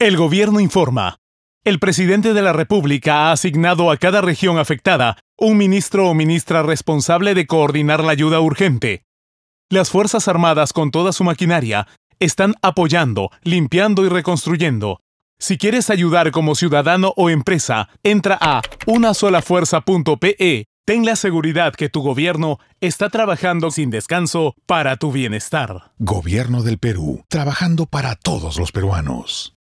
El gobierno informa. El presidente de la República ha asignado a cada región afectada un ministro o ministra responsable de coordinar la ayuda urgente. Las Fuerzas Armadas con toda su maquinaria están apoyando, limpiando y reconstruyendo. Si quieres ayudar como ciudadano o empresa, entra a unasolafuerza.pe. Ten la seguridad que tu gobierno está trabajando sin descanso para tu bienestar. Gobierno del Perú, trabajando para todos los peruanos.